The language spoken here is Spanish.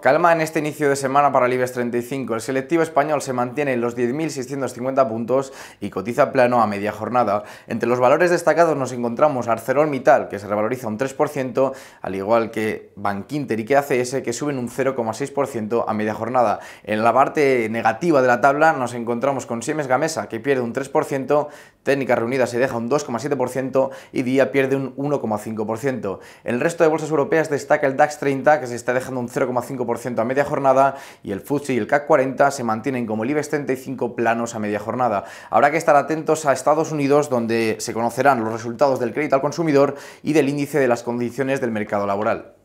Calma en este inicio de semana para el IBEX 35. El selectivo español se mantiene en los 10.650 puntos y cotiza plano a media jornada. Entre los valores destacados nos encontramos ArcelorMittal, que se revaloriza un 3%, al igual que Bankinter y que ACS, que suben un 0,6% a media jornada. En la parte negativa de la tabla nos encontramos con Siemens Gamesa, que pierde un 3%, técnica reunida se deja un 2,7% y Día pierde un 1,5%. En el resto de bolsas europeas destaca el DAX 30, que se está dejando un 0,5% a media jornada y el FTSE y el CAC 40 se mantienen como el IBEX 35 planos a media jornada. Habrá que estar atentos a Estados Unidos donde se conocerán los resultados del crédito al consumidor y del índice de las condiciones del mercado laboral.